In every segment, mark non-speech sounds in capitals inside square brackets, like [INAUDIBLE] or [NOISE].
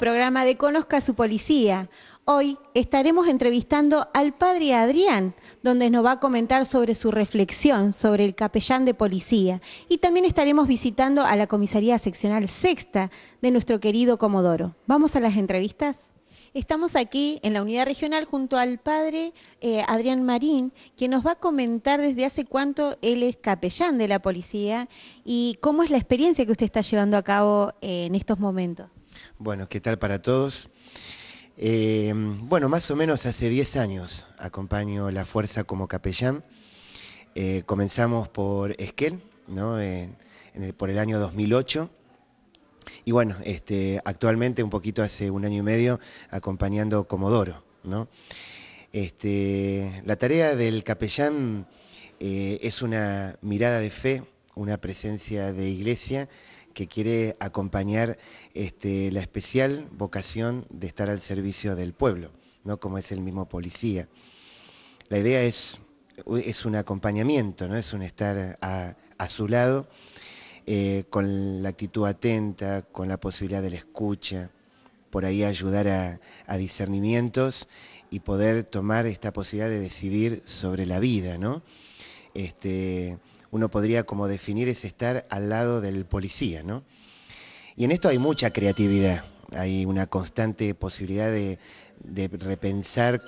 programa de Conozca a su policía. Hoy estaremos entrevistando al padre Adrián, donde nos va a comentar sobre su reflexión sobre el capellán de policía. Y también estaremos visitando a la comisaría seccional sexta de nuestro querido Comodoro. ¿Vamos a las entrevistas? Estamos aquí en la unidad regional junto al padre eh, Adrián Marín, quien nos va a comentar desde hace cuánto él es capellán de la policía y cómo es la experiencia que usted está llevando a cabo eh, en estos momentos. Bueno, ¿qué tal para todos? Eh, bueno, más o menos hace 10 años acompaño la fuerza como capellán. Eh, comenzamos por Esquel, por el año 2008. Y bueno, este, actualmente, un poquito hace un año y medio, acompañando Comodoro. Este, la tarea del capellán eh, es una mirada de fe, una presencia de iglesia que quiere acompañar este, la especial vocación de estar al servicio del pueblo, ¿no? como es el mismo policía. La idea es, es un acompañamiento, ¿no? es un estar a, su lado, eh, con la actitud atenta, con la posibilidad de la escucha, por ahí ayudar a, a discernimientos y poder tomar esta posibilidad de decidir sobre la vida, ¿no? Este, uno podría como definir es estar al lado del policía, ¿no? Y en esto hay mucha creatividad, hay una constante posibilidad de, repensar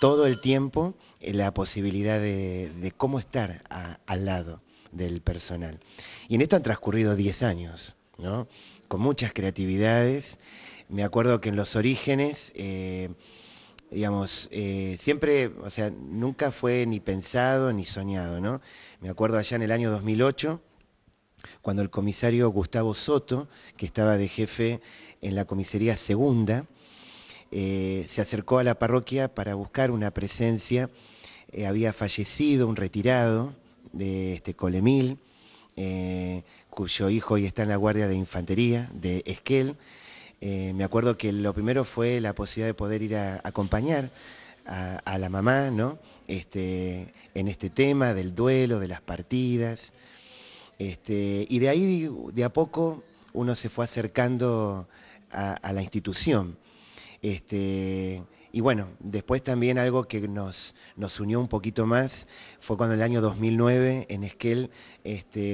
todo el tiempo eh, la posibilidad de, cómo estar al lado del personal. Y en esto han transcurrido 10 años, ¿no? Con muchas creatividades. Me acuerdo que en los orígenes... Eh, digamos, eh, siempre, o sea, nunca fue ni pensado ni soñado, ¿no? Me acuerdo allá en el año 2008, cuando el comisario Gustavo Soto, que estaba de jefe en la comisaría segunda, eh, se acercó a la parroquia para buscar una presencia. Eh, había fallecido un retirado de este Colemil, cuyo hijo hoy está en la Guardia de Infantería de Esquel. Eh, me acuerdo que lo primero fue la posibilidad de poder ir a, acompañar a, la mamá, este, en este tema del duelo, de las partidas. Este, y de ahí, de a poco, uno se fue acercando a, la institución. Este, y bueno, después también algo que nos, unió un poquito más fue cuando el año 2009 en Esquel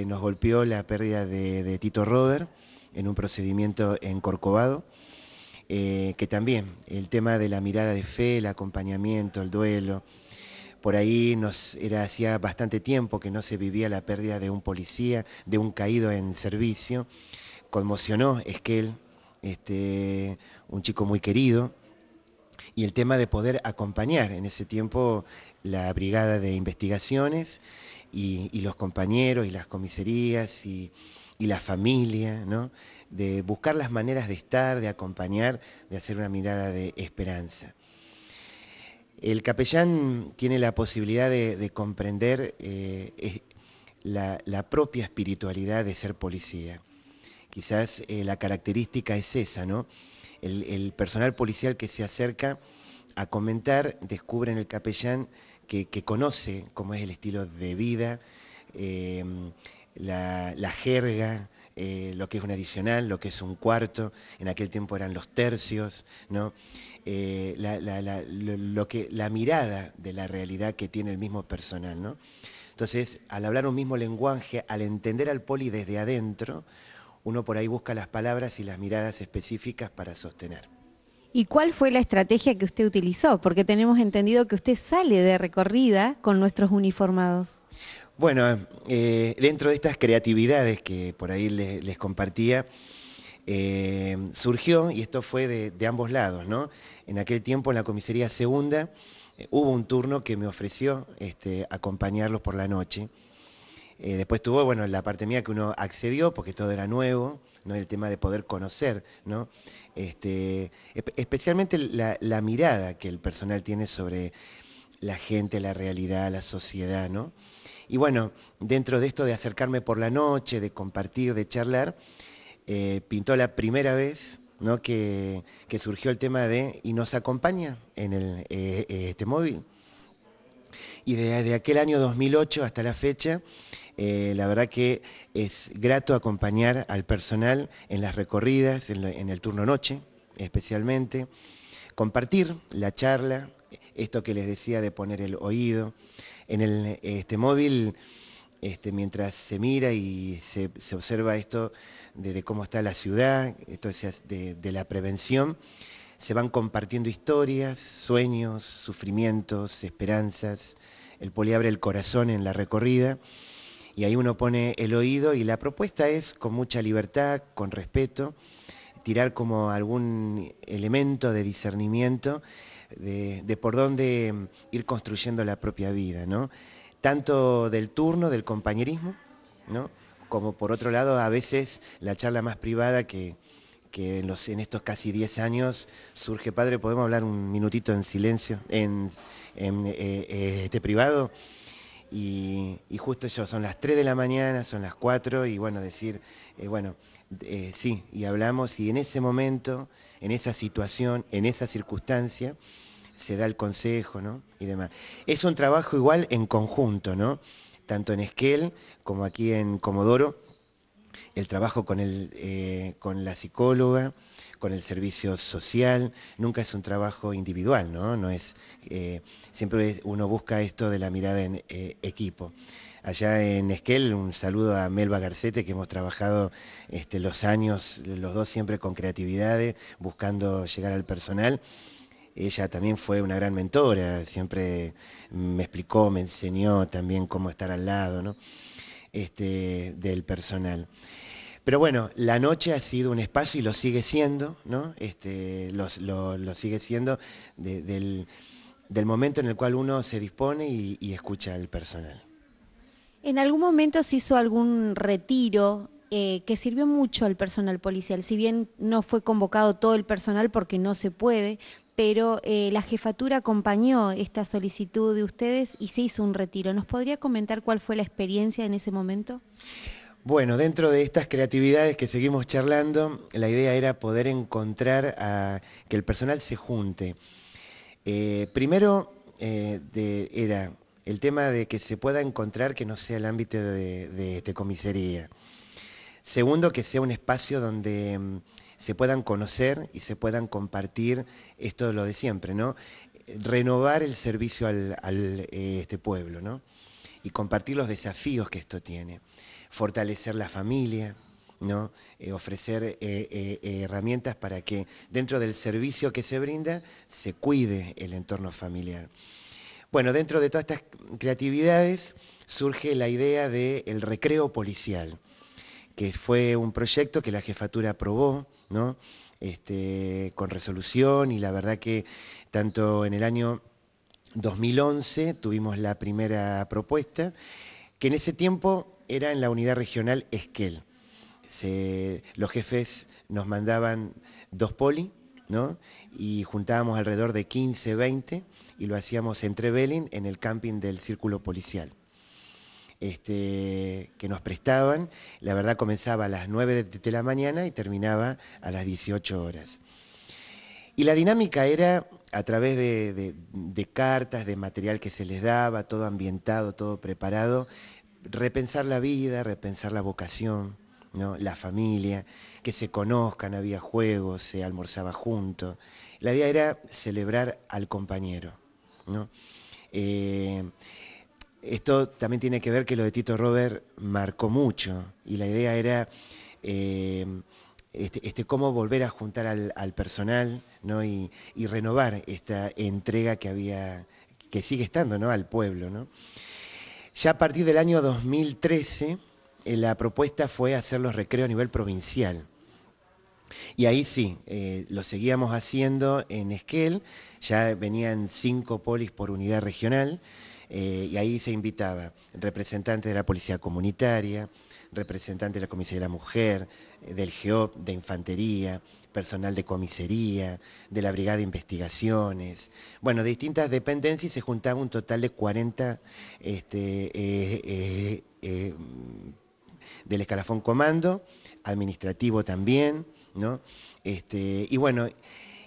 nos golpeó la pérdida de, de Tito Robert en un procedimiento en Corcovado, eh, que también el tema de la mirada de fe, el acompañamiento, el duelo, por ahí nos era hacía bastante tiempo que no se vivía la pérdida de un policía, de un caído en servicio. Conmocionó Esquel, este, un chico muy querido, y el tema de poder acompañar en ese tiempo la brigada de investigaciones y, y los compañeros y las comisarías y y la familia, ¿no? de buscar las maneras de estar, de acompañar, de hacer una mirada de esperanza. El capellán tiene la posibilidad de, comprender eh, la, propia espiritualidad de ser policía. Quizás eh, la característica es esa, ¿no? El, personal policial que se acerca a comentar descubre en el capellán que, conoce cómo es el estilo de vida, eh, la, jerga, eh, lo que es un adicional, lo que es un cuarto, en aquel tiempo eran los tercios, ¿no? Eh, la, lo que, la mirada de la realidad que tiene el mismo personal. ¿no? Entonces, al hablar un mismo lenguaje, al entender al poli desde adentro, uno por ahí busca las palabras y las miradas específicas para sostener. ¿Y cuál fue la estrategia que usted utilizó? Porque tenemos entendido que usted sale de recorrida con nuestros uniformados. Bueno, eh, dentro de estas creatividades que por ahí les, compartía, eh, surgió, y esto fue de, ambos lados, ¿no? En aquel tiempo en la comisaría segunda eh, hubo un turno que me ofreció este, acompañarlos por la noche. después tuvo, bueno, la parte mía que uno accedió porque todo era nuevo, ¿no? El tema de poder conocer, ¿no? Este, especialmente la, mirada que el personal tiene sobre la gente, la realidad, la sociedad, ¿no? Y bueno, dentro de esto de acercarme por la noche, de compartir, de charlar, eh, pintó la primera vez ¿no? que, surgió el tema de y nos acompaña en el, eh, eh, este móvil. Y desde aquel año 2008 hasta la fecha, la verdad que es grato acompañar al personal en las recorridas, en el turno noche especialmente, compartir la charla, esto que les decía de poner el oído, en el este, móvil, este, mientras se mira y se, observa esto de, cómo está la ciudad, de, de la prevención, se van compartiendo historias, sueños, sufrimientos, esperanzas. El poli abre el corazón en la recorrida y ahí uno pone el oído y la propuesta es con mucha libertad, con respeto, tirar como algún elemento de discernimiento de, por dónde ir construyendo la propia vida, ¿no? Tanto del turno, del compañerismo, Como por otro lado, a veces la charla más privada que, en, estos casi 10 años surge, padre, ¿podemos hablar un minutito en silencio, en, eh, eh, este privado? Y, justo yo, son las 3 de la mañana, son las 4, y bueno, decir, eh, bueno, sí, y hablamos, y en ese momento, en esa situación, en esa circunstancia, se da el consejo, ¿no? Y demás. Es un trabajo igual en conjunto, ¿no? Tanto en Esquel como aquí en Comodoro, el trabajo con, eh, con la psicóloga, con el servicio social, nunca es un trabajo individual, ¿no? no es, eh, siempre uno busca esto de la mirada en eh, equipo. Allá en Esquel, un saludo a Melba Garcete, que hemos trabajado este, los años, los dos siempre con creatividad, buscando llegar al personal ella también fue una gran mentora, siempre me explicó, me enseñó también cómo estar al lado este, del personal. Pero bueno, la noche ha sido un espacio y lo sigue siendo, ¿no? Este, lo, sigue siendo del, momento en el cual uno se dispone y, escucha al personal. ¿En algún momento se hizo algún retiro eh, que sirvió mucho al personal policial. Si bien no fue convocado todo el personal porque no se puede, pero eh, la jefatura acompañó esta solicitud de ustedes y se hizo un retiro. ¿Nos podría comentar cuál fue la experiencia en ese momento? Bueno, dentro de estas creatividades que seguimos charlando, la idea era poder encontrar a, que el personal se junte. Eh, primero eh, era el tema de que se pueda encontrar que no sea el ámbito de, de comisaría. Segundo, que sea un espacio donde mm, se puedan conocer y se puedan compartir esto lo de siempre, ¿no? Renovar el servicio al, eh, este pueblo, ¿no? Y compartir los desafíos que esto tiene. Fortalecer la familia, ¿no? Eh, ofrecer eh, herramientas para que dentro del servicio que se brinda se cuide el entorno familiar. Bueno, dentro de todas estas creatividades surge la idea del recreo policial que fue un proyecto que la jefatura aprobó este, con resolución y la verdad que tanto en el año 2011 tuvimos la primera propuesta, que en ese tiempo era en la unidad regional Esquel. los jefes nos mandaban dos poli, Y juntábamos alrededor de 15, 20 y lo hacíamos entre Belén en el camping del círculo policial este, que nos prestaban. La verdad comenzaba a las 9 de la mañana y terminaba a las 18 horas. Y la dinámica era a través de, cartas, de material que se les daba, todo ambientado, todo preparado, repensar la vida, repensar la vocación, ¿no? la familia, que se conozcan, había juegos, se almorzaba junto La idea era celebrar al compañero. ¿no? Eh, esto también tiene que ver que lo de Tito Robert marcó mucho y la idea era eh, este, este, cómo volver a juntar al, personal Y, renovar esta entrega que había, que sigue estando ¿no? al pueblo. Ya a partir del año 2013 eh, la propuesta fue hacer los recreos a nivel provincial. Y ahí sí, eh, lo seguíamos haciendo en Esquel, ya venían cinco polis por unidad regional. Eh, y ahí se invitaba representantes de la Policía Comunitaria, representantes de la Comisión de la Mujer, eh, del GEOP, de Infantería, personal de comisaría, de la Brigada de Investigaciones, bueno, de distintas dependencias y se juntaba un total de 40 este, eh, del escalafón comando, administrativo también, ¿no? Este, y bueno,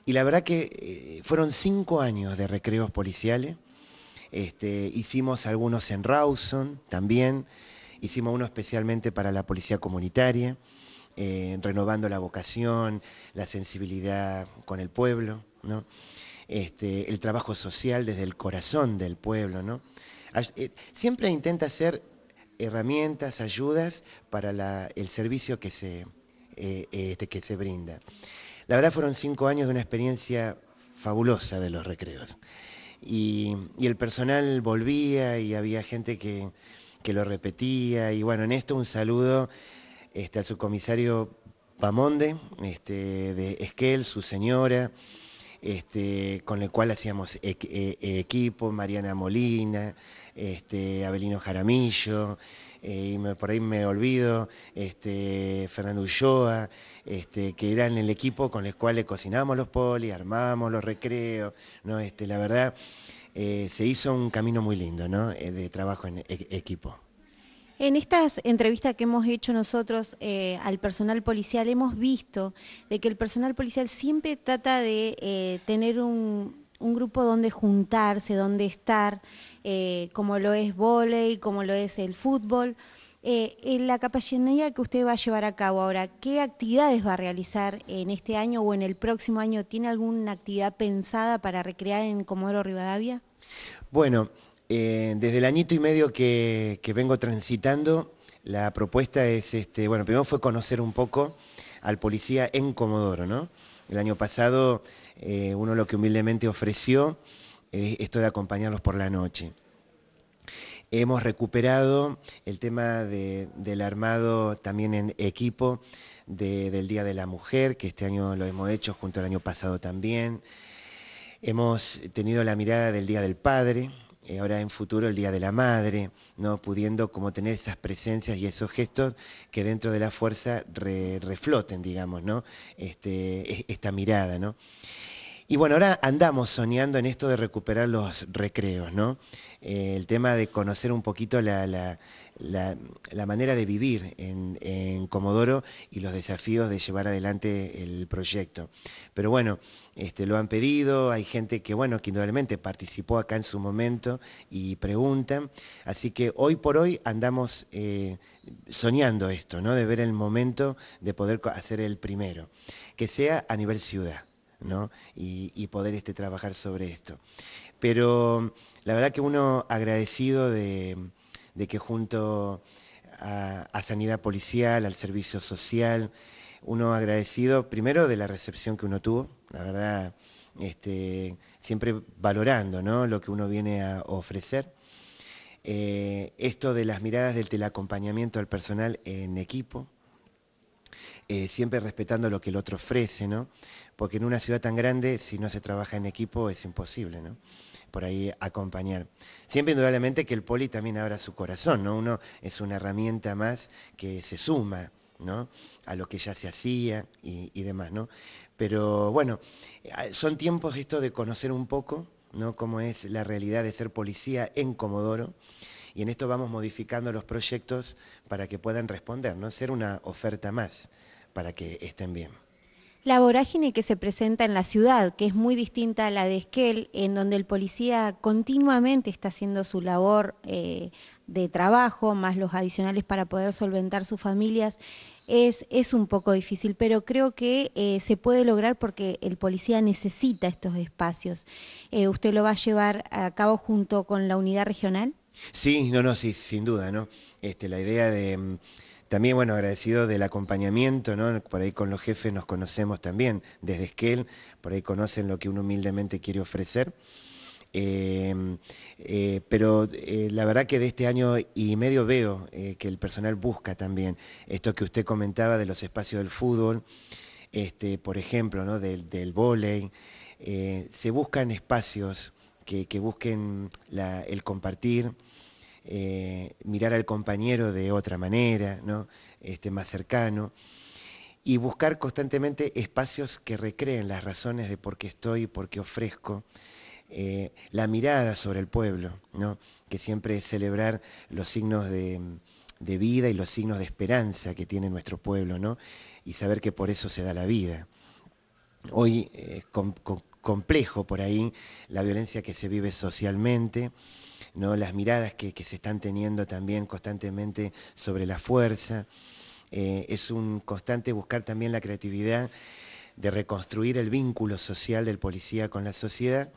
y la verdad que fueron cinco años de recreos policiales, este, hicimos algunos en Rawson también. Hicimos uno especialmente para la policía comunitaria, eh, renovando la vocación, la sensibilidad con el pueblo, este, el trabajo social desde el corazón del pueblo. Eh, siempre intenta hacer herramientas, ayudas para el servicio que se, eh, este, que se brinda. La verdad fueron cinco años de una experiencia fabulosa de los recreos y, el personal volvía y había gente que, lo repetía. Y bueno, en esto un saludo este, al subcomisario Pamonde, este, de Esquel, su señora, este, con el cual hacíamos eh, eh, equipo, Mariana Molina, este, Abelino Jaramillo, eh, y por ahí me olvido, este, Fernando Ulloa este, que eran el equipo con el cual le cocinábamos los polis, armábamos los recreos, este, la verdad, eh, se hizo un camino muy lindo, eh, de trabajo en e-, equipo. En estas entrevistas que hemos hecho nosotros eh, al personal policial, hemos visto de que el personal policial siempre trata de tener un, grupo donde juntarse, donde estar, como lo es volei, como lo es el fútbol. Eh, en la capacitación que usted va a llevar a cabo ahora, ¿qué actividades va a realizar en este año o en el próximo año? ¿Tiene alguna actividad pensada para recrear en Comodoro Rivadavia? Bueno, eh, desde el añito y medio que, vengo transitando, la propuesta es, este, bueno, primero fue conocer un poco al policía en Comodoro, ¿no? El año pasado eh, uno lo que humildemente ofreció es esto de acompañarlos por la noche. Hemos recuperado el tema del armado también en equipo del Día de la Mujer, que este año lo hemos hecho junto al año pasado también. Hemos tenido la mirada del Día del Padre, eh, ahora en futuro el Día de la Madre, ¿no? pudiendo como tener esas presencias y esos gestos que dentro de la fuerza refloten, digamos, ¿no? Este, e, esta mirada. ¿no? Y bueno, ahora andamos soñando en esto de recuperar los recreos, ¿no? Eh, el tema de conocer un poquito la, la, la, manera de vivir en, Comodoro y los desafíos de llevar adelante el proyecto. Pero bueno, este, lo han pedido, hay gente que, bueno, que indudablemente participó acá en su momento y preguntan. Así que hoy por hoy andamos eh, soñando esto, ¿no? De ver el momento de poder hacer el primero, que sea a nivel ciudad. ¿no? Y, y, poder este, trabajar sobre esto. Pero la verdad que uno agradecido de, que junto a, Sanidad Policial, al Servicio Social, uno agradecido primero de la recepción que uno tuvo, la verdad, este, siempre valorando lo que uno viene a ofrecer. Eh, esto de las miradas del teleacompañamiento al personal en equipo, eh, siempre respetando lo que el otro ofrece, ¿no? porque en una ciudad tan grande, si no se trabaja en equipo, es imposible. ¿no? por ahí acompañar. Siempre indudablemente que el poli también abra su corazón, ¿no? Uno es una herramienta más que se suma, ¿no? A lo que ya se hacía y, demás, ¿no? Pero bueno, eh, son tiempos esto de conocer un poco, ¿no? Cómo es la realidad de ser policía en Comodoro y en esto vamos modificando los proyectos para que puedan responder, ¿no? Ser una oferta más para que estén bien la vorágine que se presenta en la ciudad, que es muy distinta a la de Esquel, en donde el policía continuamente está haciendo su labor eh, de trabajo, más los adicionales para poder solventar sus familias. Es, es un poco difícil, pero creo que eh, se puede lograr porque el policía necesita estos espacios. Eh, ¿Usted lo va a llevar a cabo junto con la unidad regional? Sí, no, no, sí, sin duda, ¿no? Este, la idea de mm, también, bueno, agradecido del acompañamiento, ¿no? Por ahí con los jefes nos conocemos también desde Esquel, por ahí conocen lo que uno humildemente quiere ofrecer. Em, eh, pero eh, la verdad que de este año y medio veo eh, que el personal busca también esto que usted comentaba de los espacios del fútbol, este, por ejemplo, ¿no? del, del se buscan espacios que, busquen el compartir, eh, mirar al compañero de otra manera, ¿no? este, más cercano, y buscar constantemente espacios que recreen las razones de por qué estoy, por qué ofrezco, eh, la mirada sobre el pueblo, ¿no? que siempre es celebrar los signos de, vida y los signos de esperanza que tiene nuestro pueblo, y saber que por eso se da la vida. Hoy es eh, complejo por ahí la violencia que se vive socialmente las miradas que, se están teniendo también constantemente sobre la fuerza. Eh, es un constante buscar también la creatividad de reconstruir el vínculo social del policía con la sociedad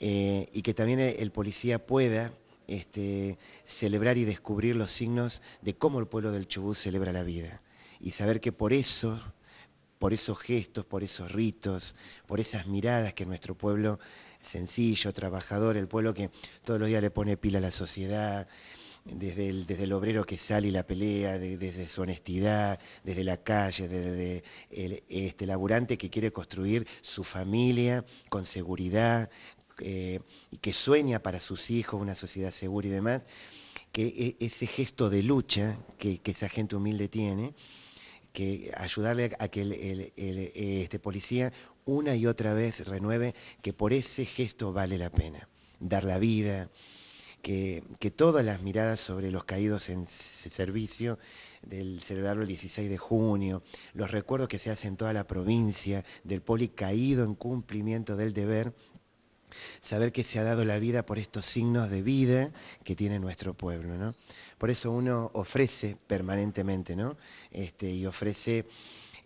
eh, y que también el policía pueda este, celebrar y descubrir los signos de cómo el pueblo del Chubut celebra la vida y saber que por eso, por esos gestos, por esos ritos, por esas miradas que nuestro pueblo sencillo, trabajador, el pueblo que todos los días le pone pila a la sociedad, desde el, desde el obrero que sale y la pelea, desde su honestidad, desde la calle, desde el este, laburante que quiere construir su familia con seguridad, eh, y que sueña para sus hijos una sociedad segura y demás, que e, ese gesto de lucha que, esa gente humilde tiene, que ayudarle a que este policía una y otra vez renueve que por ese gesto vale la pena dar la vida, que, todas las miradas sobre los caídos en servicio del celebrarlo el 16 de junio, los recuerdos que se hacen en toda la provincia del poli caído en cumplimiento del deber, saber que se ha dado la vida por estos signos de vida que tiene nuestro pueblo, Por eso uno ofrece permanentemente, ¿no? Este, y ofrece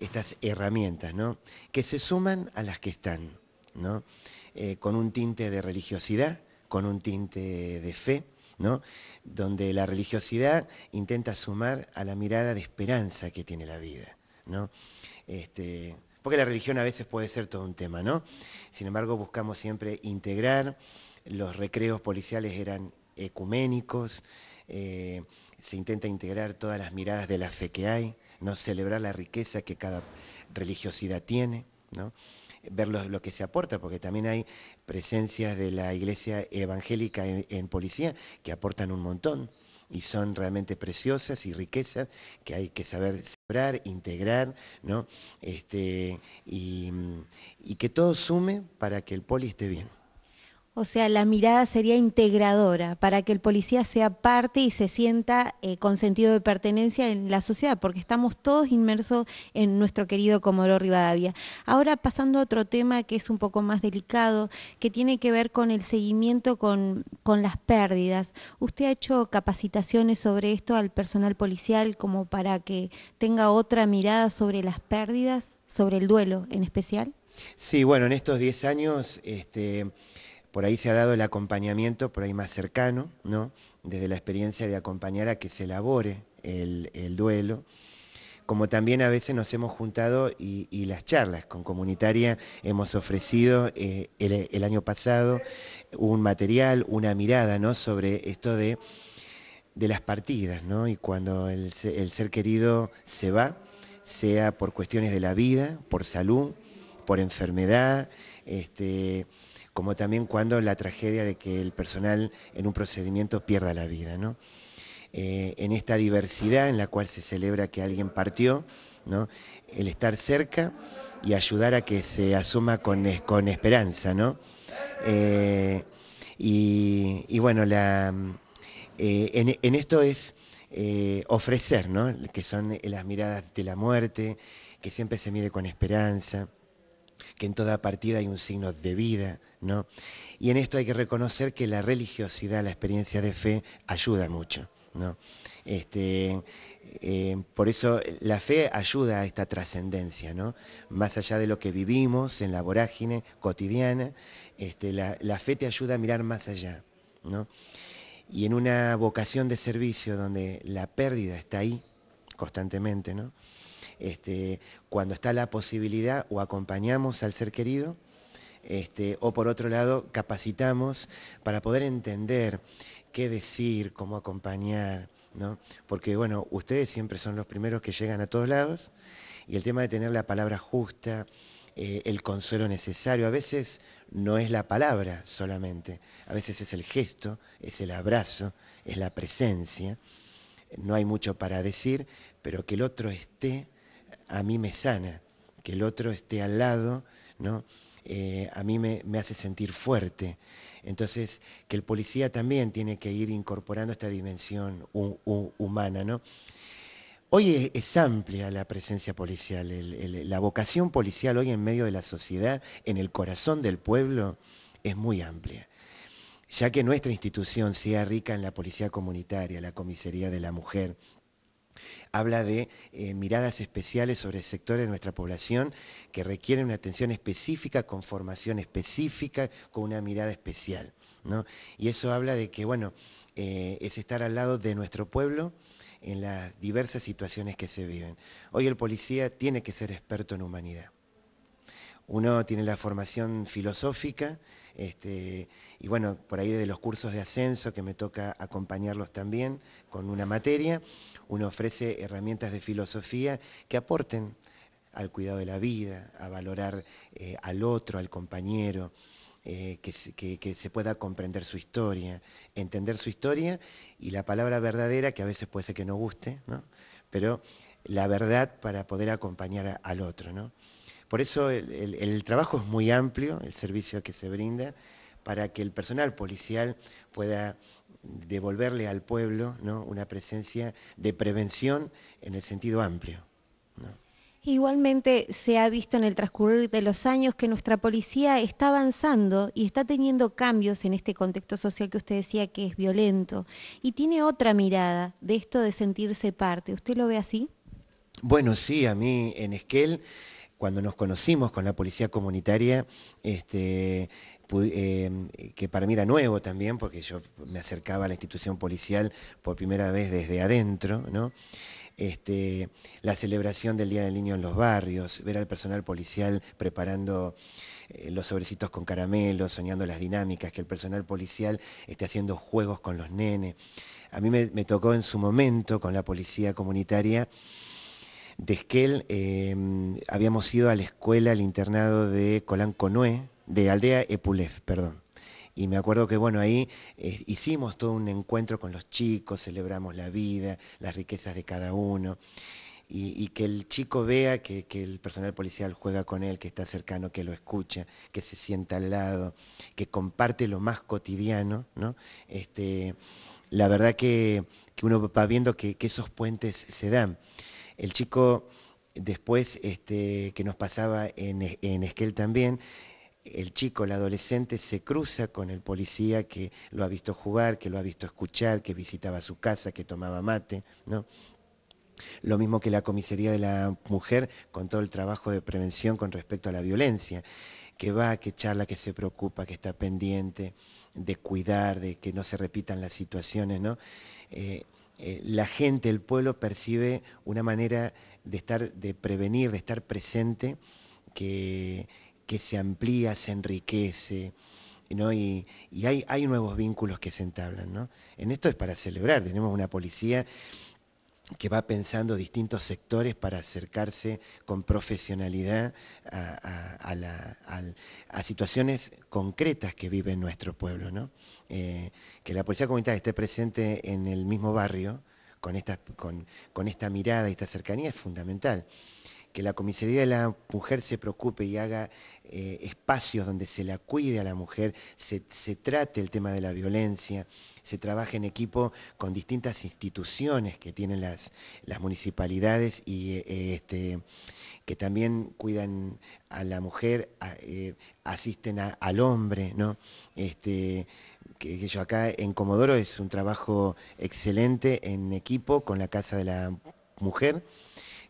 estas herramientas, ¿no? Que se suman a las que están, ¿no? Eh, con un tinte de religiosidad, con un tinte de fe, ¿no? Donde la religiosidad intenta sumar a la mirada de esperanza que tiene la vida, ¿no? Este, porque la religión a veces puede ser todo un tema, ¿no? Sin embargo, buscamos siempre integrar, los recreos policiales eran ecuménicos, eh, se intenta integrar todas las miradas de la fe que hay, ¿no? celebrar la riqueza que cada religiosidad tiene, ¿no? ver lo, que se aporta, porque también hay presencias de la iglesia evangélica en, policía que aportan un montón y son realmente preciosas y riquezas que hay que saber celebrar, integrar, ¿no? Este, y que todo sume para que el poli esté bien. O sea, la mirada sería integradora para que el policía sea parte y se sienta eh, con sentido de pertenencia en la sociedad, porque estamos todos inmersos en nuestro querido Comodoro Rivadavia. Ahora pasando a otro tema que es un poco más delicado, que tiene que ver con el seguimiento con, las pérdidas. Usted ha hecho capacitaciones sobre esto al personal policial como para que tenga otra mirada sobre las pérdidas, sobre el duelo en especial. Sí, bueno, en estos 10 años... Este por ahí se ha dado el acompañamiento, por ahí más cercano, ¿no? desde la experiencia de acompañar a que se elabore el, duelo, como también a veces nos hemos juntado y, las charlas con comunitaria hemos ofrecido eh, el, año pasado un material, una mirada ¿no? sobre esto de, de las partidas, ¿no? y cuando el, el ser querido se va, sea por cuestiones de la vida, por salud, por enfermedad, este, como también cuando la tragedia de que el personal en un procedimiento pierda la vida. Eh, en esta diversidad en la cual se celebra que alguien partió, el estar cerca y ayudar a que se asuma con, con esperanza. ¿no? Eh, y, bueno, la, eh, en, esto es ofrecer, que son las miradas de la muerte, que siempre se mide con esperanza que en toda partida hay un signo de vida, ¿no? Y en esto hay que reconocer que la religiosidad, la experiencia de fe, ayuda mucho, ¿no? Este, eh, por eso la fe ayuda a esta trascendencia, ¿no? Más allá de lo que vivimos en la vorágine cotidiana, este, la, la, fe te ayuda a mirar más allá, ¿no? Y en una vocación de servicio donde la pérdida está ahí constantemente, ¿no? Este, cuando está la posibilidad o acompañamos al ser querido, este, o por otro lado capacitamos para poder entender qué decir, cómo acompañar, Porque bueno, ustedes siempre son los primeros que llegan a todos lados y el tema de tener la palabra justa, eh, el consuelo necesario, a veces no es la palabra solamente, a veces es el gesto, es el abrazo, es la presencia, no hay mucho para decir, pero que el otro esté a mí me sana, que el otro esté al lado, ¿no? Eh, a mí me, hace sentir fuerte. Entonces, que el policía también tiene que ir incorporando esta dimensión humana, ¿no? Hoy es, amplia la presencia policial, la vocación policial hoy en medio de la sociedad, en el corazón del pueblo, es muy amplia. Ya que nuestra institución sea rica en la policía comunitaria, la comisaría de la mujer, habla de eh, miradas especiales sobre sectores de nuestra población que requieren una atención específica, con formación específica, con una mirada especial. Y eso habla de que, bueno, eh, es estar al lado de nuestro pueblo en las diversas situaciones que se viven. Hoy el policía tiene que ser experto en humanidad. Uno tiene la formación filosófica, este, y bueno, por ahí de los cursos de ascenso que me toca acompañarlos también con una materia, uno ofrece herramientas de filosofía que aporten al cuidado de la vida, a valorar eh, al otro, al compañero, eh, que, se pueda comprender su historia, entender su historia y la palabra verdadera, que a veces puede ser que no guste, pero la verdad para poder acompañar al otro. ¿no? Por eso el, trabajo es muy amplio, el servicio que se brinda, para que el personal policial pueda devolverle al pueblo ¿no? una presencia de prevención en el sentido amplio. Igualmente se ha visto en el transcurrir de los años que nuestra policía está avanzando y está teniendo cambios en este contexto social que usted decía que es violento y tiene otra mirada de esto de sentirse parte. ¿Usted lo ve así? Bueno, sí, a mí en Esquel cuando nos conocimos con la policía comunitaria, este, eh, que para mí era nuevo también, porque yo me acercaba a la institución policial por primera vez desde adentro, este, la celebración del Día del Niño en los barrios, ver al personal policial preparando eh, los sobrecitos con caramelos, soñando las dinámicas, que el personal policial esté haciendo juegos con los nenes. A mí me tocó en su momento con la policía comunitaria de em, habíamos ido a la escuela, al internado de Colán Conué, de Aldea Epulef, perdón. Y me acuerdo que, bueno, ahí eh, hicimos todo un encuentro con los chicos, celebramos la vida, las riquezas de cada uno. Y, que el chico vea que, el personal policial juega con él, que está cercano, que lo escucha, que se sienta al lado, que comparte lo más cotidiano, ¿no? Este, la verdad que, uno va viendo que, que esos puentes se dan. El chico, después, este, que nos pasaba en, Esquel también, el chico, el adolescente, se cruza con el policía que lo ha visto jugar, que lo ha visto escuchar, que visitaba su casa, que tomaba mate, ¿no? Lo mismo que la comisaría de la mujer con todo el trabajo de prevención con respecto a la violencia, que va, que charla, que se preocupa, que está pendiente de cuidar, de que no se repitan las situaciones, ¿no? Eh, eh, la gente, el pueblo percibe una manera de estar, de prevenir, de estar presente, que, que se amplía, se enriquece, y, hay, nuevos vínculos que se entablan. En esto es para celebrar, tenemos una policía que va pensando distintos sectores para acercarse con profesionalidad a, situaciones concretas que vive nuestro pueblo. Eh, que la policía comunitaria esté presente en el mismo barrio con esta mirada y esta cercanía es fundamental que la comisaría de la mujer se preocupe y haga eh, espacios donde se la cuide a la mujer, se, trate el tema de la violencia, se trabaje en equipo con distintas instituciones que tienen las, municipalidades y eh, este, que también cuidan a la mujer, eh, asisten al hombre, ¿no? Este, yo acá en Comodoro es un trabajo excelente en equipo con la Casa de la Mujer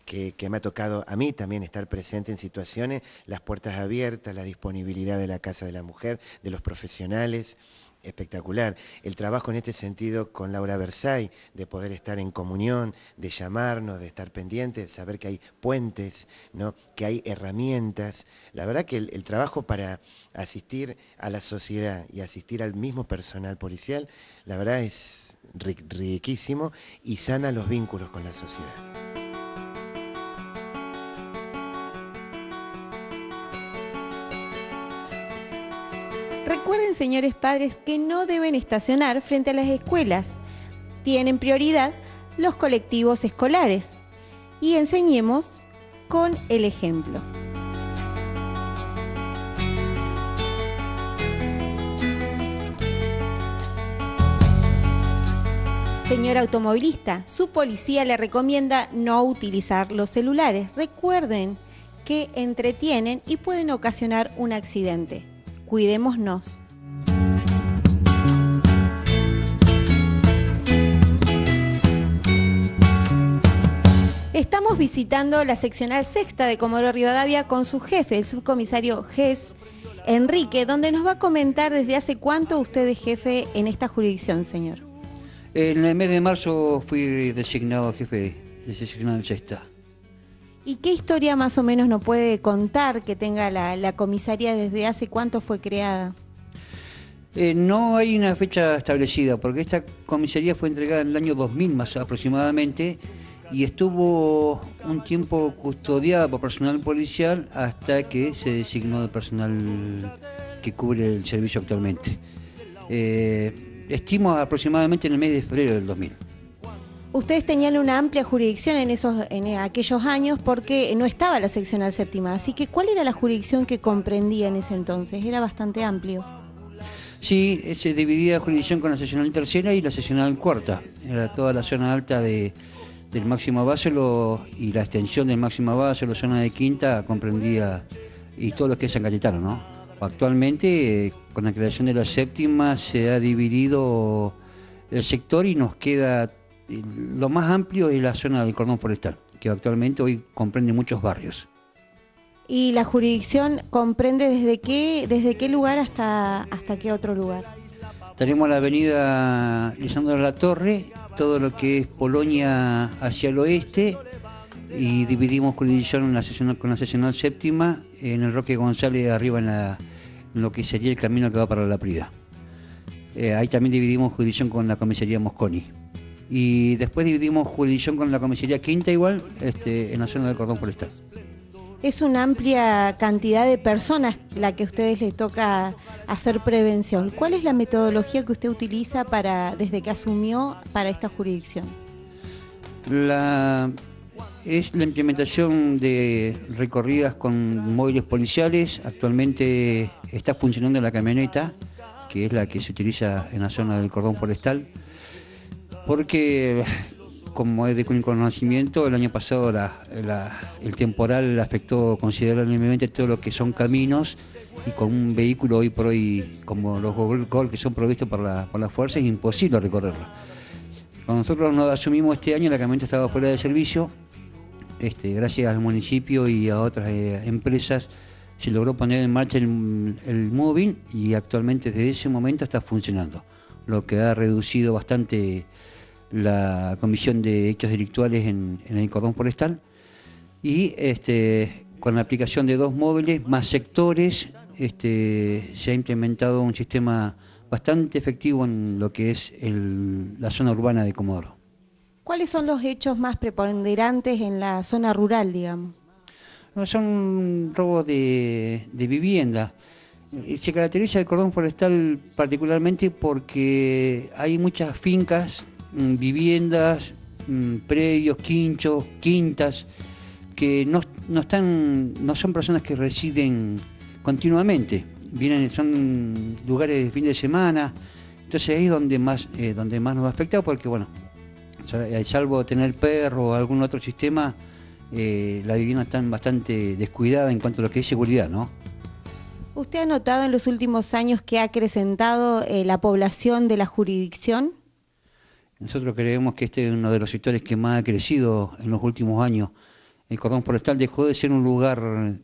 que, me ha tocado a mí también estar presente en situaciones, las puertas abiertas, la disponibilidad de la Casa de la Mujer, de los profesionales. Espectacular. El trabajo en este sentido con Laura Versailles, de poder estar en comunión, de llamarnos, de estar pendientes, de saber que hay puentes, ¿no? que hay herramientas. La verdad que el trabajo para asistir a la sociedad y asistir al mismo personal policial, la verdad es riquísimo y sana los vínculos con la sociedad. Recuerden, señores padres, que no deben estacionar frente a las escuelas. Tienen prioridad los colectivos escolares. Y enseñemos con el ejemplo. Señor automovilista, su policía le recomienda no utilizar los celulares. Recuerden que entretienen y pueden ocasionar un accidente cuidémonos. Estamos visitando la seccional sexta de Comodoro Rivadavia con su jefe, el subcomisario GES, Enrique, donde nos va a comentar desde hace cuánto usted es jefe en esta jurisdicción, señor. En el mes de marzo fui designado jefe de seccional sexta. ¿Y qué historia más o menos nos puede contar que tenga la, comisaría desde hace cuánto fue creada? Eh, no hay una fecha establecida, porque esta comisaría fue entregada en el año 2000 más aproximadamente y estuvo un tiempo custodiada por personal policial hasta que se designó el personal que cubre el servicio actualmente. Eh, estimo aproximadamente en el mes de febrero del 2000. Ustedes tenían una amplia jurisdicción en esos en aquellos años porque no estaba la seccional séptima, así que ¿cuál era la jurisdicción que comprendía en ese entonces? Era bastante amplio. Sí, eh, se dividía la jurisdicción con la seccional tercera y la seccional cuarta. Era toda la zona alta del máximo lo y la extensión del máximo la zona de quinta, comprendía y todos los que se San ¿no? Actualmente, eh, con la creación de la séptima, se ha dividido el sector y nos queda lo más amplio es la zona del cordón forestal, que actualmente hoy comprende muchos barrios. ¿Y la jurisdicción comprende desde qué, desde qué lugar hasta, hasta qué otro lugar? Tenemos la avenida Lisandro de la Torre, todo lo que es Polonia hacia el oeste, y dividimos jurisdicción con la seccional séptima, en el Roque González, arriba en, lo que sería el camino que va para la Prida. Eh, ahí también dividimos jurisdicción con la comisaría Mosconi. Y después dividimos jurisdicción con la comisaría quinta igual, este, en la zona del cordón forestal. Es una amplia cantidad de personas la que a ustedes les toca hacer prevención. ¿Cuál es la metodología que usted utiliza para desde que asumió para esta jurisdicción? es la implementación de recorridas con móviles policiales. Actualmente está funcionando la camioneta, que es la que se utiliza en la zona del cordón forestal porque como es de conocimiento, el año pasado el temporal afectó considerablemente todo lo que son caminos y con un vehículo hoy por hoy, como los gol que son provistos por la, por fuerza, es imposible recorrerlo. Cuando nosotros nos asumimos este año, la camioneta estaba fuera de servicio, este, gracias al municipio y a otras eh, empresas se logró poner en marcha el móvil y actualmente desde ese momento está funcionando, lo que ha reducido bastante la Comisión de Hechos Delictuales en, el cordón forestal y este, con la aplicación de dos móviles más sectores este, se ha implementado un sistema bastante efectivo en lo que es la zona urbana de Comodoro. ¿Cuáles son los hechos más preponderantes en la zona rural, digamos? son robos de, de vivienda. Eh, se caracteriza el cordón forestal particularmente porque hay muchas fincas Mm, viviendas, mm, predios, quinchos, quintas, que no, están, no son personas que residen continuamente. Vienen, son lugares de fin de semana. Entonces ahí es donde más, eh, donde más nos ha afectado porque, bueno, eh, salvo tener perro o algún otro sistema, eh, las viviendas están bastante descuidadas en cuanto a lo que es seguridad, ¿no? ¿Usted ha notado en los últimos años que ha acrecentado eh, la población de la jurisdicción? Nosotros creemos que este es uno de los sectores que más ha crecido en los últimos años. El cordón forestal dejó de ser un lugar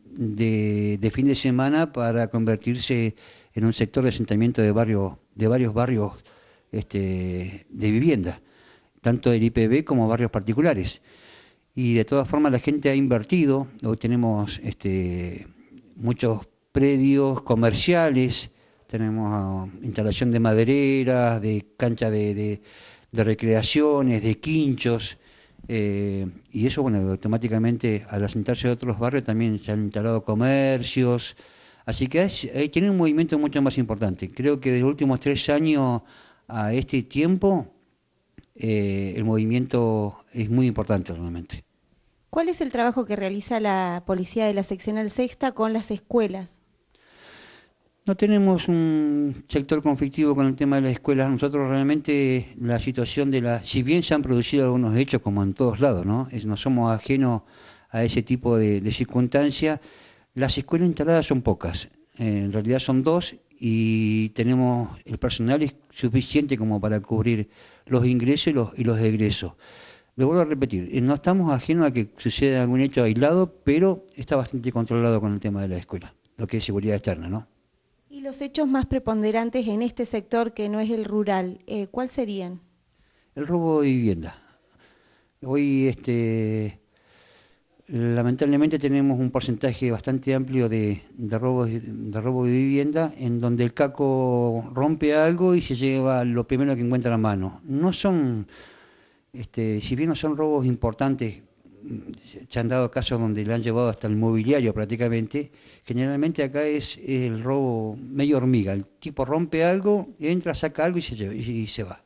de, fin de semana para convertirse en un sector de asentamiento de, de varios barrios este, de vivienda, tanto del IPB como barrios particulares. Y de todas formas la gente ha invertido, hoy tenemos este, muchos predios comerciales, tenemos ah, instalación de madereras, de cancha de de recreaciones, de quinchos, eh, y eso, bueno, automáticamente al asentarse de otros barrios también se han instalado comercios, así que eh, tiene un movimiento mucho más importante. Creo que de los últimos tres años a este tiempo, eh, el movimiento es muy importante realmente. ¿Cuál es el trabajo que realiza la policía de la seccional sexta con las escuelas? No tenemos un sector conflictivo con el tema de las escuelas. Nosotros realmente la situación de la... Si bien se han producido algunos hechos, como en todos lados, ¿no? no somos ajenos a ese tipo de, circunstancias. Las escuelas instaladas son pocas. Eh, en realidad son dos y tenemos el personal es suficiente como para cubrir los ingresos y los, egresos. Lo vuelvo a repetir, eh, no estamos ajenos a que suceda algún hecho aislado, pero está bastante controlado con el tema de la escuela, lo que es seguridad externa, ¿no? los hechos más preponderantes en este sector que no es el rural, eh, ¿cuál serían? El robo de vivienda. Hoy, este, lamentablemente, tenemos un porcentaje bastante amplio de, robos, de robo de vivienda en donde el caco rompe algo y se lleva lo primero que encuentra a mano. No son, este, si bien no son robos importantes se han dado casos donde le han llevado hasta el mobiliario prácticamente. Generalmente acá es, el robo medio hormiga. El tipo rompe algo, entra, saca algo y se, se va.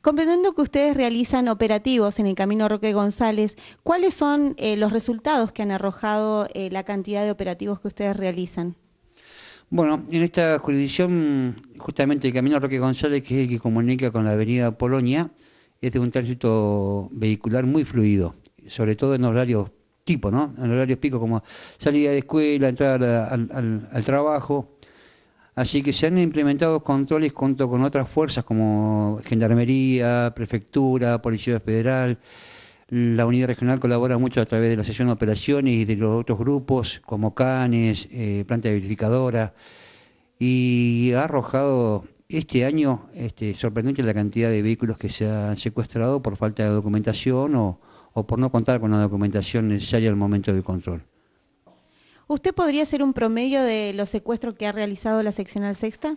Comprendiendo que ustedes realizan operativos en el Camino Roque González, ¿cuáles son eh, los resultados que han arrojado eh, la cantidad de operativos que ustedes realizan? Bueno, en esta jurisdicción, justamente el Camino Roque González, que es el que comunica con la Avenida Polonia, es de un tránsito vehicular muy fluido sobre todo en horarios tipo, ¿no? En horarios pico, como salida de escuela, entrar al, trabajo. Así que se han implementado controles junto con otras fuerzas como Gendarmería, Prefectura, Policía Federal. La unidad regional colabora mucho a través de la sesión de operaciones y de los otros grupos como CANES, eh, planta verificadora, y ha arrojado este año este, sorprendente la cantidad de vehículos que se han secuestrado por falta de documentación o, o por no contar con la documentación necesaria al momento del control. ¿Usted podría hacer un promedio de los secuestros que ha realizado la seccional sexta?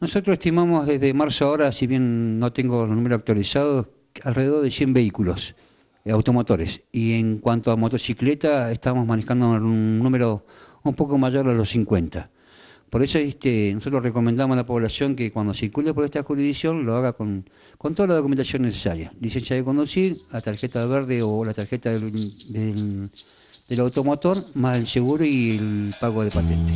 Nosotros estimamos desde marzo ahora, si bien no tengo los números actualizados, alrededor de 100 vehículos, eh, automotores. Y en cuanto a motocicleta, estamos manejando un número un poco mayor a los 50. Por eso este, nosotros recomendamos a la población que cuando circule por esta jurisdicción lo haga con, toda la documentación necesaria. Licencia de conducir, la tarjeta verde o la tarjeta del automotor, más el seguro y el pago de patente.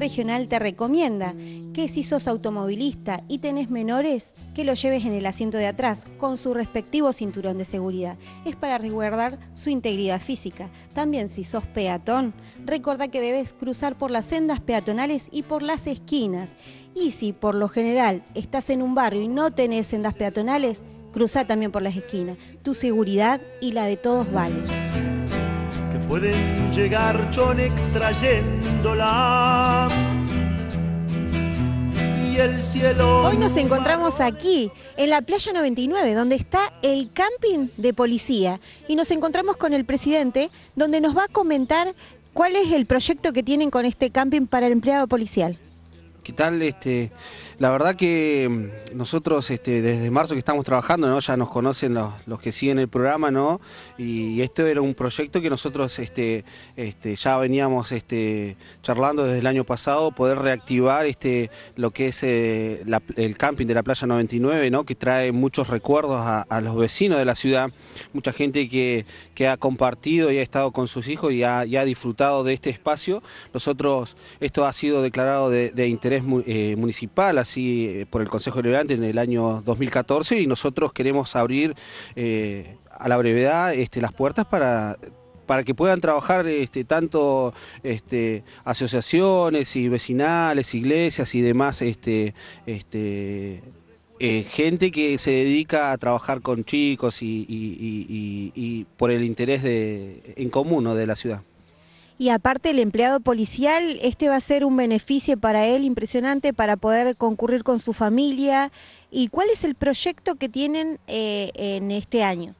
Regional te recomienda que si sos automovilista y tenés menores, que lo lleves en el asiento de atrás con su respectivo cinturón de seguridad. Es para resguardar su integridad física. También si sos peatón, recuerda que debes cruzar por las sendas peatonales y por las esquinas. Y si por lo general estás en un barrio y no tenés sendas peatonales, cruza también por las esquinas. Tu seguridad y la de todos vale pueden llegar Chonek trayéndola. Y el cielo. Hoy nos encontramos aquí, en la playa 99, donde está el camping de policía. Y nos encontramos con el presidente, donde nos va a comentar cuál es el proyecto que tienen con este camping para el empleado policial. ¿Qué tal? Este, la verdad que mm, nosotros este, desde marzo que estamos trabajando, ya nos conocen los, que siguen el programa, ¿no? y esto era un proyecto que nosotros este, este, ya veníamos este, charlando desde el año pasado, poder reactivar este, lo que es eh, el camping de la Playa 99, ¿no? que trae muchos recuerdos a, los vecinos de la ciudad, mucha gente que, ha compartido y ha estado con sus hijos y ha, disfrutado de este espacio. Nosotros, esto ha sido declarado de, interés eh, municipal, eh, por el Consejo Deliberante en el año 2014 y nosotros queremos abrir eh, a la brevedad este, las puertas para para que puedan trabajar este, tanto este, asociaciones y vecinales, iglesias y demás eh, gente que se dedica a trabajar con chicos y, por el interés en común de la ciudad. Y aparte el empleado policial, este va a ser un beneficio para él impresionante para poder concurrir con su familia. ¿Y cuál es el proyecto que tienen eh, en este año?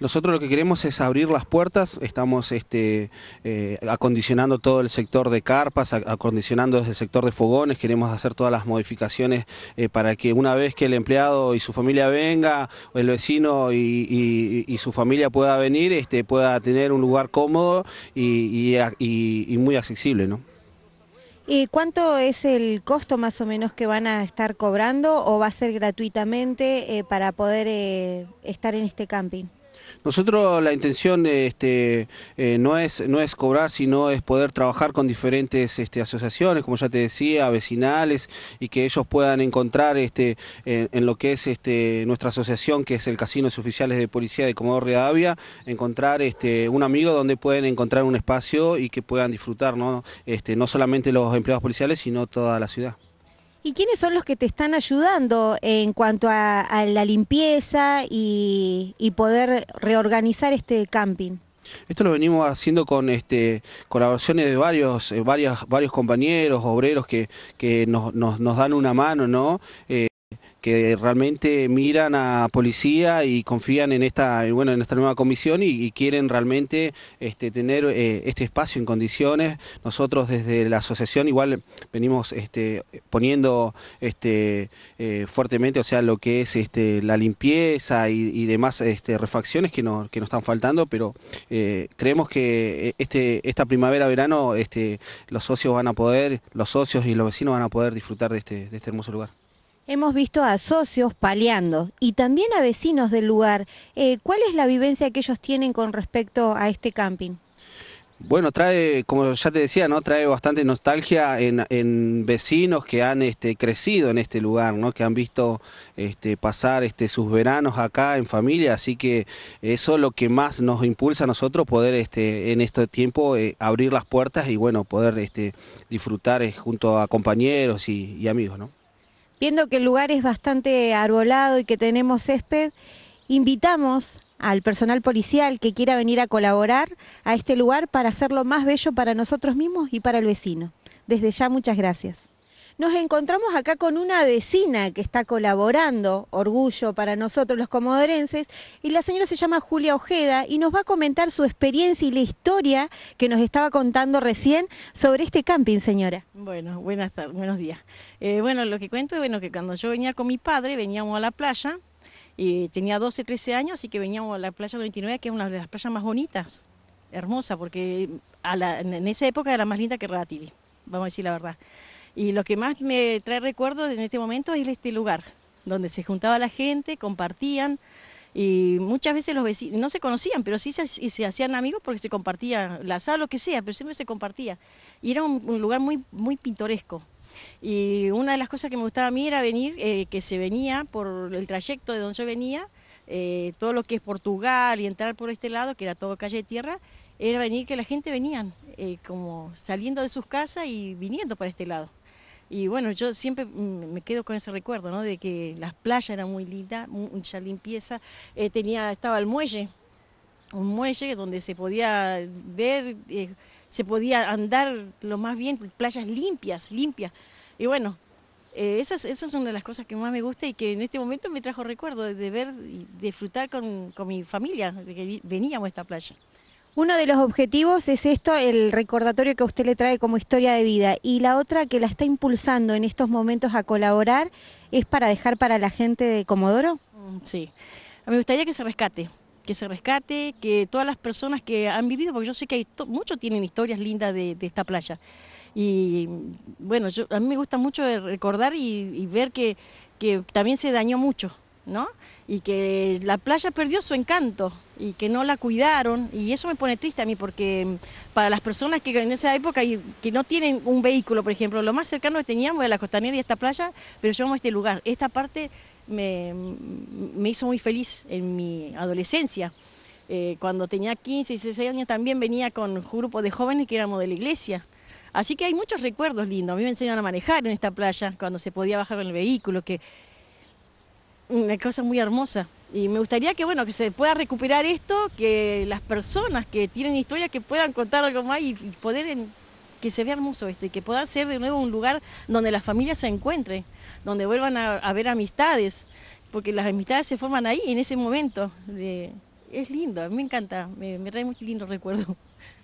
Nosotros lo que queremos es abrir las puertas, estamos este, eh, acondicionando todo el sector de carpas, acondicionando desde el sector de fogones, queremos hacer todas las modificaciones eh, para que una vez que el empleado y su familia venga, el vecino y, su familia pueda venir, este, pueda tener un lugar cómodo y, muy accesible. ¿Y cuánto es el costo más o menos que van a estar cobrando o va a ser gratuitamente eh, para poder estar en este camping? Nosotros la intención este, eh, no, es, no es cobrar, sino es poder trabajar con diferentes este, asociaciones, como ya te decía, vecinales, y que ellos puedan encontrar este, en, lo que es este, nuestra asociación, que es el Casino de Oficiales de Policía de Comodoro Rivadavia, encontrar un amigo donde pueden encontrar un espacio y que puedan disfrutar, ¿no? no solamente los empleados policiales, sino toda la ciudad. ¿Y quiénes son los que te están ayudando en cuanto a, la limpieza y, poder reorganizar este camping? Esto lo venimos haciendo con este, colaboraciones de varios, eh, varios compañeros, obreros que, nos, dan una mano, ¿no? Eh, que realmente miran a policía y confían en esta bueno en nueva comisión y, quieren realmente este, tener eh, este espacio en condiciones nosotros desde la asociación igual venimos este, poniendo este, eh, fuertemente o sea lo que es la limpieza y, demás refacciones que nos están faltando pero eh, creemos que esta primavera verano los socios van a poder los socios y los vecinos van a poder disfrutar de este hermoso lugar hemos visto a socios paliando y también a vecinos del lugar. Eh, ¿Cuál es la vivencia que ellos tienen con respecto a este camping? Bueno, trae, como ya te decía, ¿no? Trae bastante nostalgia en, vecinos que han este, crecido en este lugar, ¿no? Que han visto este, pasar este, sus veranos acá en familia, así que eso es lo que más nos impulsa a nosotros poder este, en este tiempo eh, abrir las puertas y bueno, poder este, disfrutar eh, junto a compañeros y, y amigos, ¿no? viendo que el lugar es bastante arbolado y que tenemos césped, invitamos al personal policial que quiera venir a colaborar a este lugar para hacerlo más bello para nosotros mismos y para el vecino. Desde ya, muchas gracias nos encontramos acá con una vecina que está colaborando, orgullo para nosotros los comodorenses, y la señora se llama Julia Ojeda y nos va a comentar su experiencia y la historia que nos estaba contando recién sobre este camping, señora. Bueno, buenas tardes, buenos días. Eh, bueno, lo que cuento es bueno, que cuando yo venía con mi padre, veníamos a la playa, y tenía 12, 13 años, así que veníamos a la playa 29, que es una de las playas más bonitas, hermosa, porque en esa época era la más linda que Radatili, vamos a decir la verdad. Y lo que más me trae recuerdo en este momento es este lugar, donde se juntaba la gente, compartían y muchas veces los vecinos no se conocían, pero sí se, hacían amigos porque se compartían, la sala, lo que sea, pero siempre se compartía. Y era un, lugar muy, muy pintoresco. Y una de las cosas que me gustaba a mí era venir, eh, que se venía por el trayecto de donde yo venía, eh, todo lo que es Portugal y entrar por este lado, que era todo calle de tierra, era venir que la gente venían, eh, como saliendo de sus casas y viniendo por este lado. Y bueno, yo siempre me quedo con ese recuerdo, ¿no? De que las playas eran muy lindas, mucha limpieza. Eh, tenía, estaba el muelle, un muelle donde se podía ver, eh, se podía andar lo más bien, playas limpias, limpias. Y bueno, eh, esas esas son de las cosas que más me gusta y que en este momento me trajo recuerdo de ver y disfrutar con, mi familia, de que veníamos a esta playa. Uno de los objetivos es esto, el recordatorio que usted le trae como historia de vida y la otra que la está impulsando en estos momentos a colaborar es para dejar para la gente de Comodoro. Mm, sí, a me gustaría que se rescate, que se rescate, que todas las personas que han vivido, porque yo sé que hay muchos tienen historias lindas de, esta playa. Y bueno, a mí me gusta mucho recordar y, ver que también se dañó mucho y que la playa perdió su encanto y que no la cuidaron y eso me pone triste a mí porque mm, para las personas que en esa época y que no tienen un vehículo, por ejemplo, lo más cercano que teníamos era la costanera y esta playa, pero llegamos a este lugar. Esta parte me, mm, me hizo muy feliz en mi adolescencia. Eh, cuando tenía 15, 16 años también venía con un grupo de jóvenes que éramos de la iglesia. Así que hay muchos recuerdos lindos. A mí me enseñaron a manejar en esta playa, cuando se podía bajar con el vehículo, que una cosa muy hermosa. Y me gustaría que, bueno, que se pueda recuperar esto, que las personas que tienen historia que puedan contar algo más y, poder que se vea hermoso esto y que pueda ser de nuevo un lugar donde las familias se encuentren, donde vuelvan a, ver amistades, porque las amistades se forman ahí, en ese momento. Eh, es lindo, a mí me encanta, me, me trae muy lindo recuerdo.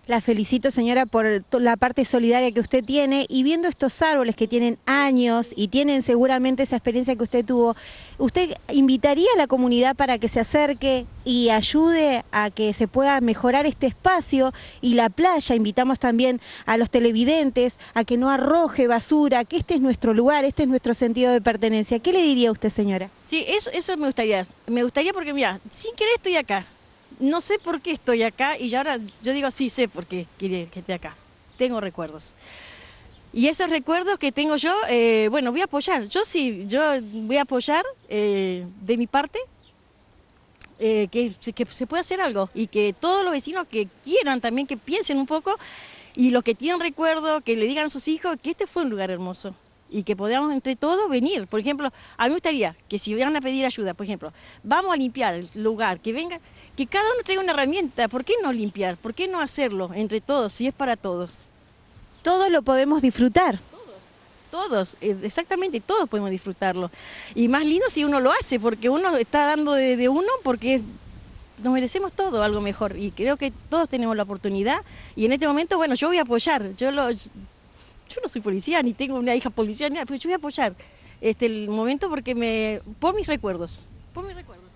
La felicito, señora, por la parte solidaria que usted tiene y viendo estos árboles que tienen años y tienen seguramente esa experiencia que usted tuvo, ¿usted invitaría a la comunidad para que se acerque y ayude a que se pueda mejorar este espacio y la playa? Invitamos también a los televidentes a que no arroje basura, que este es nuestro lugar, este es nuestro sentido de pertenencia. ¿Qué le diría a usted, señora? Sí, eso, eso me gustaría. Me gustaría porque, mira, sin querer estoy acá no sé por qué estoy acá y ahora yo digo, sí, sé por qué quiere que esté acá. Tengo recuerdos. Y esos recuerdos que tengo yo, eh, bueno, voy a apoyar. Yo sí, yo voy a apoyar eh, de mi parte eh, que, se pueda hacer algo y que todos los vecinos que quieran también que piensen un poco y los que tienen recuerdos, que le digan a sus hijos que este fue un lugar hermoso y que podamos entre todos venir. Por ejemplo, a mí me gustaría que si van a pedir ayuda, por ejemplo, vamos a limpiar el lugar, que vengan que cada uno traiga una herramienta. ¿Por qué no limpiar? ¿Por qué no hacerlo entre todos si es para todos? Todos lo podemos disfrutar. Todos, todos, eh, exactamente, todos podemos disfrutarlo. Y más lindo si uno lo hace, porque uno está dando de, uno porque nos merecemos todo algo mejor. Y creo que todos tenemos la oportunidad. Y en este momento, bueno, yo voy a apoyar. Yo, no soy policía, ni tengo una hija policía, pero yo voy a apoyar este, el momento porque me, por mis recuerdos, por mis recuerdos.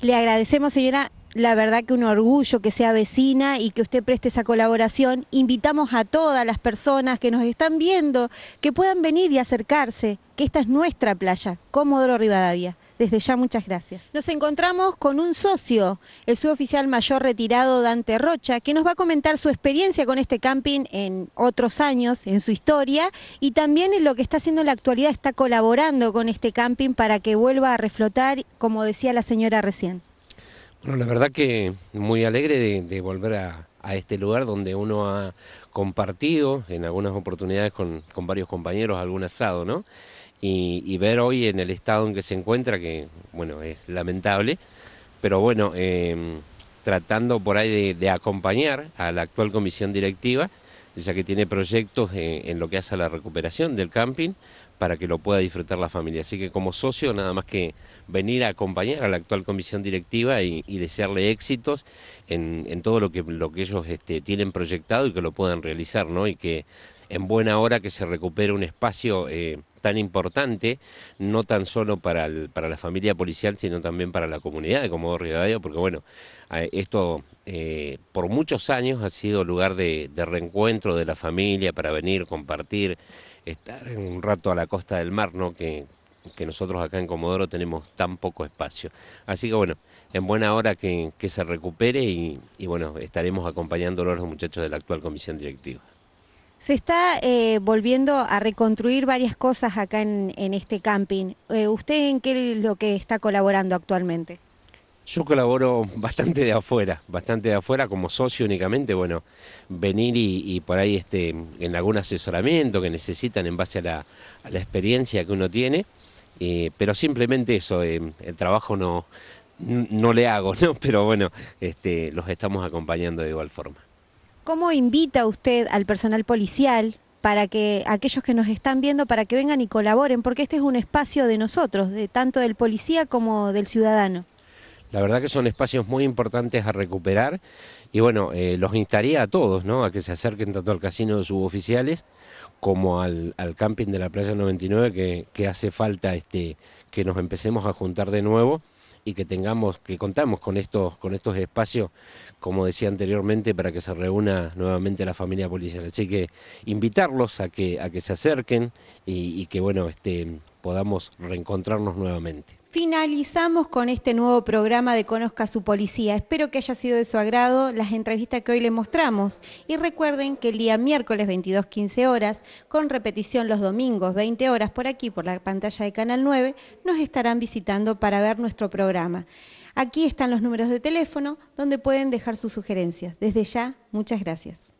Le agradecemos, señora la verdad que un orgullo que sea vecina y que usted preste esa colaboración. Invitamos a todas las personas que nos están viendo que puedan venir y acercarse, que esta es nuestra playa, Comodoro Rivadavia. Desde ya muchas gracias. Nos encontramos con un socio, el suboficial mayor retirado Dante Rocha, que nos va a comentar su experiencia con este camping en otros años, en su historia, y también en lo que está haciendo en la actualidad, está colaborando con este camping para que vuelva a reflotar, como decía la señora recién. Bueno, la verdad que muy alegre de, volver a, este lugar donde uno ha compartido en algunas oportunidades con, varios compañeros algún asado, ¿no? Y, ver hoy en el estado en que se encuentra, que bueno, es lamentable, pero bueno, em, tratando por ahí de, acompañar a la actual comisión directiva, ya que tiene proyectos eh, en lo que hace a la recuperación del camping, para que lo pueda disfrutar la familia. Así que como socio, nada más que venir a acompañar a la actual comisión directiva y, desearle éxitos en, todo lo que, lo que ellos este, tienen proyectado y que lo puedan realizar, ¿no? Y que en buena hora que se recupere un espacio eh, tan importante, no tan solo para, para la familia policial, sino también para la comunidad de Comodoro Rivadavia, porque bueno, esto eh, por muchos años ha sido lugar de, de reencuentro de la familia para venir, compartir estar un rato a la costa del mar, ¿no? Que, que nosotros acá en Comodoro tenemos tan poco espacio. Así que bueno, en buena hora que, se recupere y, bueno, estaremos acompañándolo a los muchachos de la actual comisión directiva. Se está eh, volviendo a reconstruir varias cosas acá en, este camping. Eh, ¿Usted en qué es lo que está colaborando actualmente? Yo colaboro bastante de afuera, bastante de afuera como socio únicamente, bueno, venir y, por ahí este, en algún asesoramiento que necesitan en base a la, experiencia que uno tiene, eh, pero simplemente eso, eh, el trabajo no, no le hago, ¿no? [LAUGHS] pero bueno, este, los estamos acompañando de igual forma. ¿Cómo invita usted al personal policial para que aquellos que nos están viendo, para que vengan y colaboren? Porque este es un espacio de nosotros, de tanto del policía como del ciudadano. La verdad que son espacios muy importantes a recuperar y bueno, eh, los instaría a todos, ¿no? A que se acerquen tanto al casino de suboficiales como al, camping de la Playa 99 que, que hace falta este, que nos empecemos a juntar de nuevo y que tengamos, que contamos con estos, con estos espacios, como decía anteriormente, para que se reúna nuevamente la familia policial. Así que invitarlos a que, a que se acerquen y, y que bueno, este, podamos reencontrarnos nuevamente finalizamos con este nuevo programa de Conozca a su Policía. Espero que haya sido de su agrado las entrevistas que hoy le mostramos. Y recuerden que el día miércoles 22, 15 horas, con repetición los domingos 20 horas por aquí, por la pantalla de Canal 9, nos estarán visitando para ver nuestro programa. Aquí están los números de teléfono donde pueden dejar sus sugerencias. Desde ya, muchas gracias.